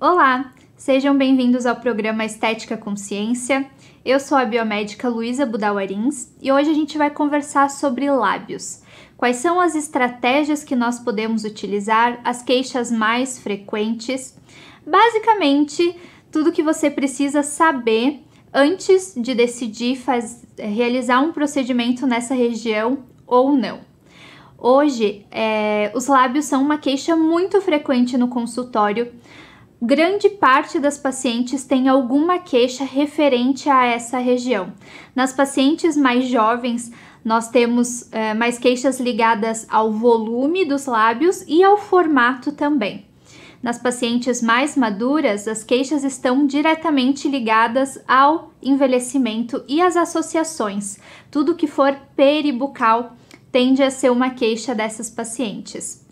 Olá, sejam bem-vindos ao programa Estética Consciência. Eu sou a biomédica Luísa Budawarins e hoje a gente vai conversar sobre lábios. Quais são as estratégias que nós podemos utilizar, as queixas mais frequentes? Basicamente, tudo que você precisa saber antes de decidir faz, realizar um procedimento nessa região ou não. Hoje, é, os lábios são uma queixa muito frequente no consultório. Grande parte das pacientes tem alguma queixa referente a essa região. Nas pacientes mais jovens, nós temos é, mais queixas ligadas ao volume dos lábios e ao formato também. Nas pacientes mais maduras, as queixas estão diretamente ligadas ao envelhecimento e às associações, tudo que for peribucal tende a ser uma queixa dessas pacientes.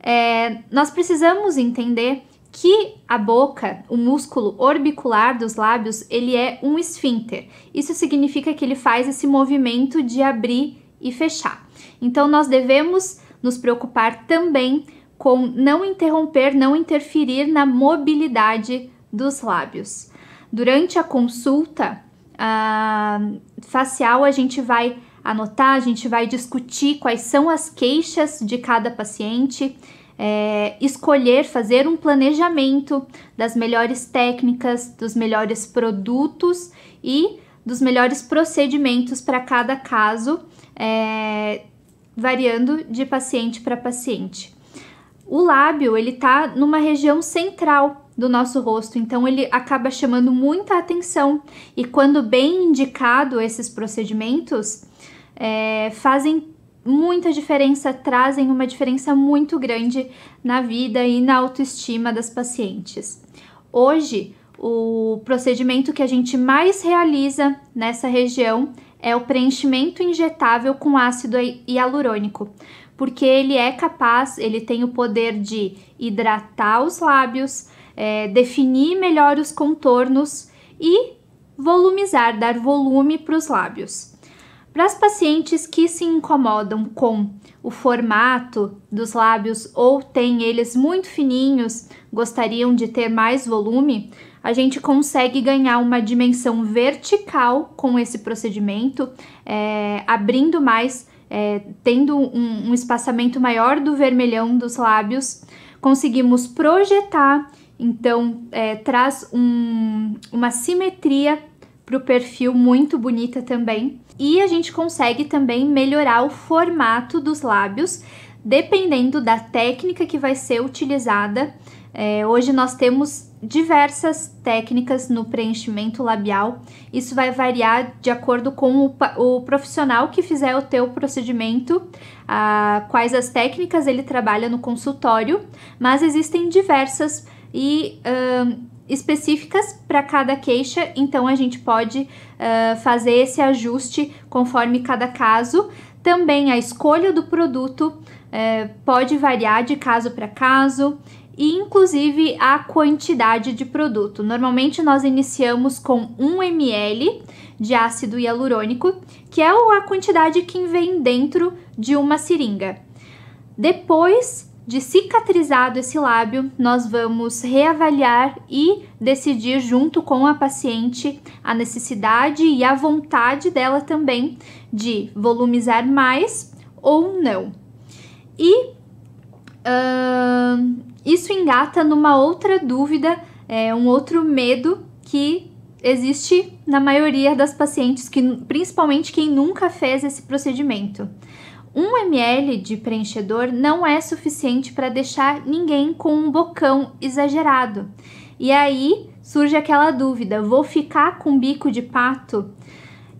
É, nós precisamos entender que a boca, o músculo orbicular dos lábios, ele é um esfíncter. Isso significa que ele faz esse movimento de abrir e fechar. Então nós devemos nos preocupar também com não interromper, não interferir na mobilidade dos lábios. Durante a consulta ah, facial, a gente vai anotar, a gente vai discutir quais são as queixas de cada paciente, é, escolher, fazer um planejamento das melhores técnicas, dos melhores produtos e dos melhores procedimentos para cada caso, é, variando de paciente para paciente. O lábio ele está numa região central do nosso rosto, então ele acaba chamando muita atenção e quando bem indicado esses procedimentos, é, fazem muita diferença, trazem uma diferença muito grande na vida e na autoestima das pacientes. Hoje, o procedimento que a gente mais realiza nessa região é o preenchimento injetável com ácido hialurônico, porque ele é capaz, ele tem o poder de hidratar os lábios, é, definir melhor os contornos e volumizar, dar volume para os lábios. Para as pacientes que se incomodam com o formato dos lábios ou têm eles muito fininhos, gostariam de ter mais volume, a gente consegue ganhar uma dimensão vertical com esse procedimento, é, abrindo mais, é, tendo um, um espaçamento maior do vermelhão dos lábios, conseguimos projetar, então é, traz um, uma simetria para o perfil muito bonita também. E a gente consegue também melhorar o formato dos lábios, dependendo da técnica que vai ser utilizada. É, hoje nós temos diversas técnicas no preenchimento labial. Isso vai variar de acordo com o, o profissional que fizer o teu procedimento, a, quais as técnicas ele trabalha no consultório, mas existem diversas e uh, específicas para cada queixa, então a gente pode uh, fazer esse ajuste conforme cada caso. Também a escolha do produto uh, pode variar de caso para caso e inclusive a quantidade de produto. Normalmente nós iniciamos com 1 ml de ácido hialurônico, que é a quantidade que vem dentro de uma seringa. Depois de cicatrizado esse lábio, nós vamos reavaliar e decidir junto com a paciente a necessidade e a vontade dela também de volumizar mais ou não. E uh, isso engata numa outra dúvida, é, um outro medo que existe na maioria das pacientes, que, principalmente quem nunca fez esse procedimento. 1 ml de preenchedor não é suficiente para deixar ninguém com um bocão exagerado. E aí surge aquela dúvida: vou ficar com bico de pato?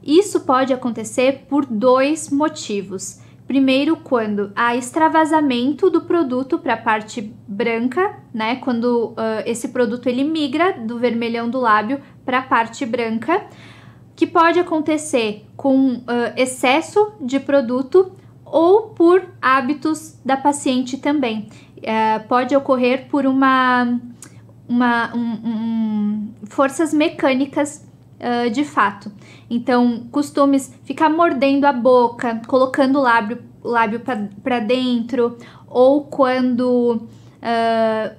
Isso pode acontecer por dois motivos. Primeiro, quando há extravasamento do produto para a parte branca, né? Quando uh, esse produto ele migra do vermelhão do lábio para a parte branca, que pode acontecer com uh, excesso de produto ou por hábitos da paciente também. É, pode ocorrer por uma, uma um, um, forças mecânicas uh, de fato. Então, costumes ficar mordendo a boca, colocando o lábio, lábio para dentro, ou quando uh,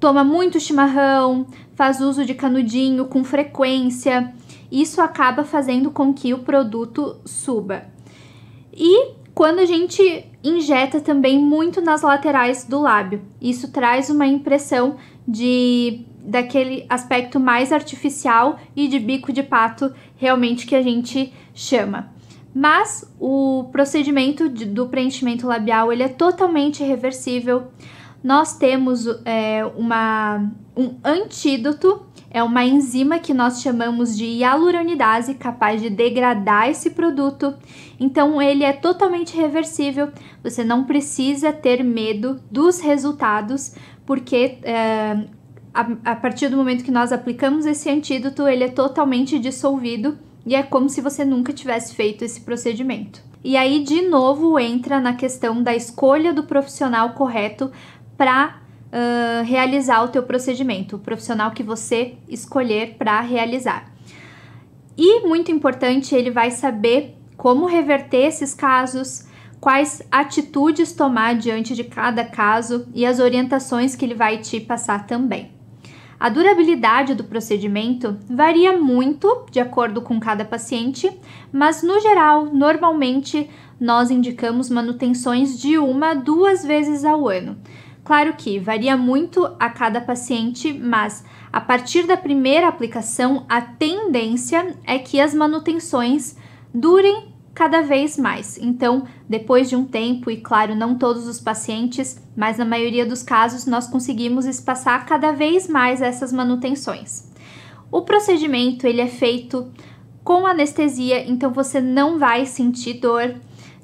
toma muito chimarrão, faz uso de canudinho com frequência. Isso acaba fazendo com que o produto suba. E quando a gente injeta também muito nas laterais do lábio. Isso traz uma impressão de daquele aspecto mais artificial e de bico de pato realmente que a gente chama. Mas o procedimento de, do preenchimento labial ele é totalmente reversível. Nós temos é, uma, um antídoto é uma enzima que nós chamamos de hialuronidase, capaz de degradar esse produto. Então ele é totalmente reversível, você não precisa ter medo dos resultados, porque é, a, a partir do momento que nós aplicamos esse antídoto, ele é totalmente dissolvido e é como se você nunca tivesse feito esse procedimento. E aí, de novo, entra na questão da escolha do profissional correto para realizar o teu procedimento, o profissional que você escolher para realizar. E muito importante, ele vai saber como reverter esses casos, quais atitudes tomar diante de cada caso e as orientações que ele vai te passar também. A durabilidade do procedimento varia muito de acordo com cada paciente, mas no geral, normalmente nós indicamos manutenções de uma a duas vezes ao ano. Claro que varia muito a cada paciente, mas a partir da primeira aplicação, a tendência é que as manutenções durem cada vez mais. Então, depois de um tempo, e claro, não todos os pacientes, mas na maioria dos casos, nós conseguimos espaçar cada vez mais essas manutenções. O procedimento ele é feito com anestesia, então você não vai sentir dor,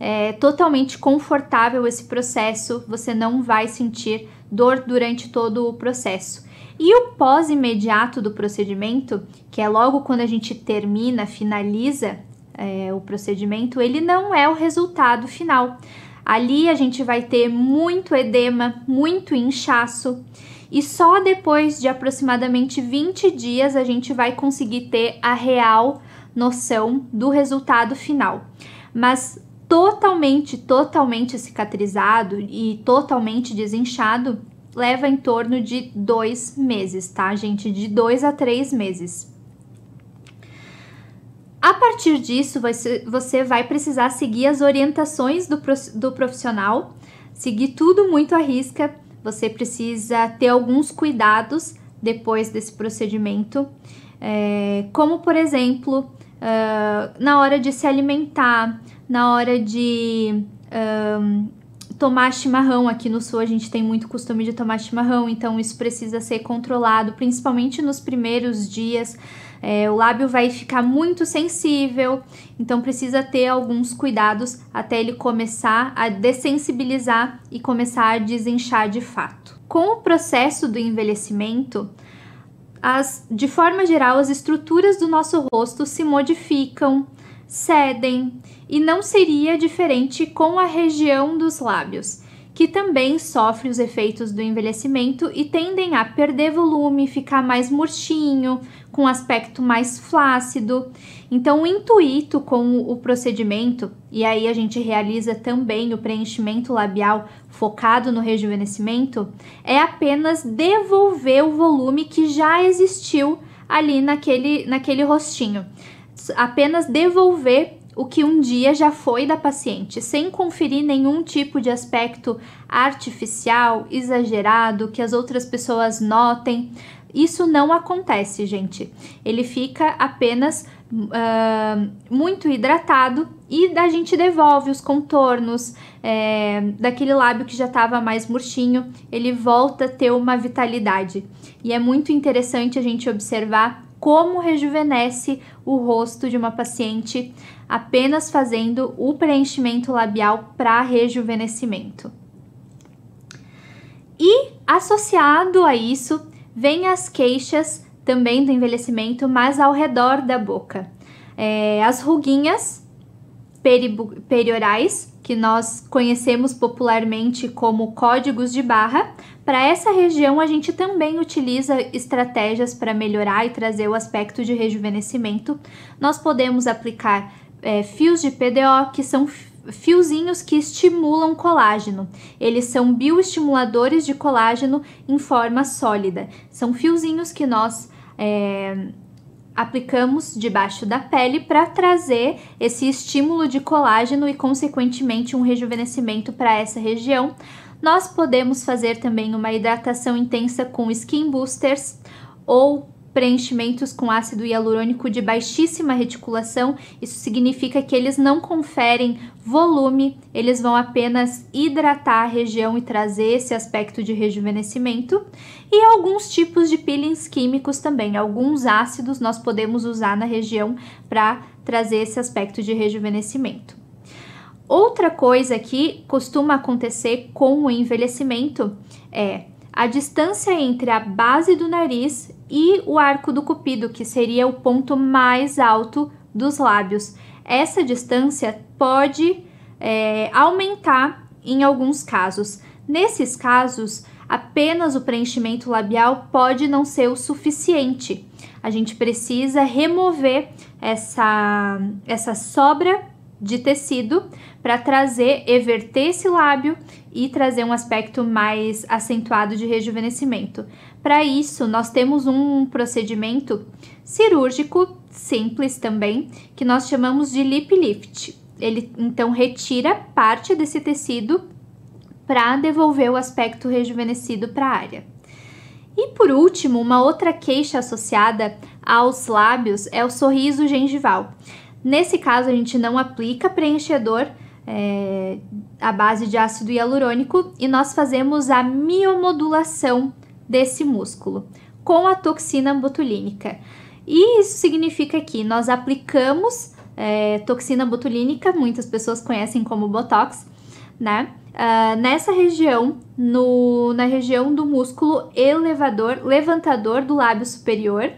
é totalmente confortável esse processo, você não vai sentir dor durante todo o processo. E o pós-imediato do procedimento, que é logo quando a gente termina, finaliza é, o procedimento, ele não é o resultado final. Ali a gente vai ter muito edema, muito inchaço, e só depois de aproximadamente 20 dias a gente vai conseguir ter a real noção do resultado final. Mas totalmente, totalmente cicatrizado e totalmente desinchado, leva em torno de dois meses, tá, gente? De dois a três meses. A partir disso, você vai precisar seguir as orientações do profissional, seguir tudo muito à risca. Você precisa ter alguns cuidados depois desse procedimento, eh, como por exemplo, ah, na hora de se alimentar, na hora de um, tomar chimarrão. Aqui no sul a gente tem muito costume de tomar chimarrão, então isso precisa ser controlado, principalmente nos primeiros dias. É, o lábio vai ficar muito sensível, então precisa ter alguns cuidados até ele começar a dessensibilizar e começar a desinchar de fato. Com o processo do envelhecimento, as, de forma geral, as estruturas do nosso rosto se modificam, cedem e não seria diferente com a região dos lábios, que também sofre os efeitos do envelhecimento e tendem a perder volume, ficar mais murchinho, com aspecto mais flácido. Então, o intuito com o procedimento, e aí a gente realiza também o preenchimento labial focado no rejuvenescimento, é apenas devolver o volume que já existiu ali naquele, naquele rostinho. Apenas devolver o que um dia já foi da paciente, sem conferir nenhum tipo de aspecto artificial, exagerado, que as outras pessoas notem. Isso não acontece, gente. Ele fica apenas uh, muito hidratado e a gente devolve os contornos é, daquele lábio que já estava mais murchinho. Ele volta a ter uma vitalidade. E é muito interessante a gente observar como rejuvenesce o rosto de uma paciente apenas fazendo o preenchimento labial para rejuvenescimento. E associado a isso, vem as queixas também do envelhecimento, mas ao redor da boca. É, as ruguinhas periorais, que nós conhecemos popularmente como códigos de barra, para essa região a gente também utiliza estratégias para melhorar e trazer o aspecto de rejuvenescimento. Nós podemos aplicar é, fios de PDO, que são fiozinhos que estimulam colágeno. Eles são bioestimuladores de colágeno em forma sólida. São fiozinhos que nós é, aplicamos debaixo da pele para trazer esse estímulo de colágeno e, consequentemente, um rejuvenescimento para essa região. Nós podemos fazer também uma hidratação intensa com skin boosters ou preenchimentos com ácido hialurônico de baixíssima reticulação, isso significa que eles não conferem volume, eles vão apenas hidratar a região e trazer esse aspecto de rejuvenescimento. E alguns tipos de peelings químicos também, alguns ácidos nós podemos usar na região para trazer esse aspecto de rejuvenescimento. Outra coisa que costuma acontecer com o envelhecimento é a distância entre a base do nariz e o arco do cupido, que seria o ponto mais alto dos lábios. Essa distância pode é, aumentar em alguns casos. Nesses casos, apenas o preenchimento labial pode não ser o suficiente. A gente precisa remover essa, essa sobra de tecido para trazer, everter esse lábio e trazer um aspecto mais acentuado de rejuvenescimento. Para isso, nós temos um procedimento cirúrgico simples também, que nós chamamos de lip lift. Ele então retira parte desse tecido para devolver o aspecto rejuvenescido para a área. E por último, uma outra queixa associada aos lábios é o sorriso gengival. Nesse caso, a gente não aplica preenchedor é, à base de ácido hialurônico e nós fazemos a miomodulação desse músculo com a toxina botulínica. E isso significa que nós aplicamos é, toxina botulínica, muitas pessoas conhecem como Botox, né? Uh, nessa região, no, na região do músculo elevador, levantador do lábio superior,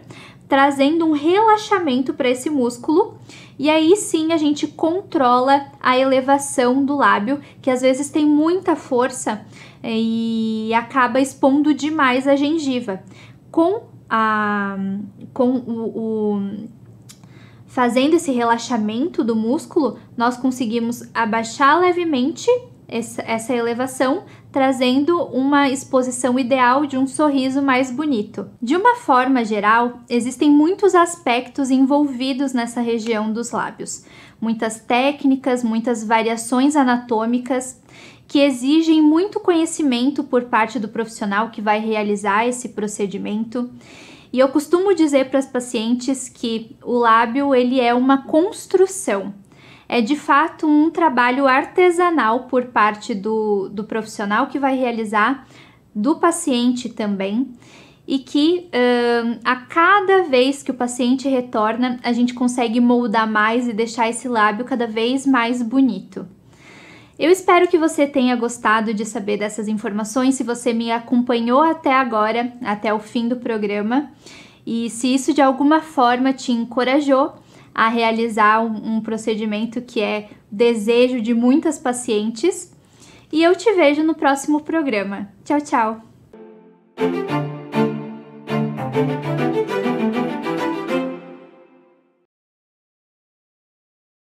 trazendo um relaxamento para esse músculo. E aí sim a gente controla a elevação do lábio, que às vezes tem muita força e acaba expondo demais a gengiva. Com a com o, o fazendo esse relaxamento do músculo, nós conseguimos abaixar levemente essa elevação, trazendo uma exposição ideal de um sorriso mais bonito. De uma forma geral, existem muitos aspectos envolvidos nessa região dos lábios, muitas técnicas, muitas variações anatômicas que exigem muito conhecimento por parte do profissional que vai realizar esse procedimento. E eu costumo dizer para as pacientes que o lábio ele é uma construção. É de fato um trabalho artesanal por parte do, do profissional que vai realizar, do paciente também, e que hum, a cada vez que o paciente retorna, a gente consegue moldar mais e deixar esse lábio cada vez mais bonito. Eu espero que você tenha gostado de saber dessas informações, se você me acompanhou até agora, até o fim do programa, e se isso de alguma forma te encorajou a realizar um, um procedimento que é desejo de muitas pacientes. E eu te vejo no próximo programa. Tchau, tchau!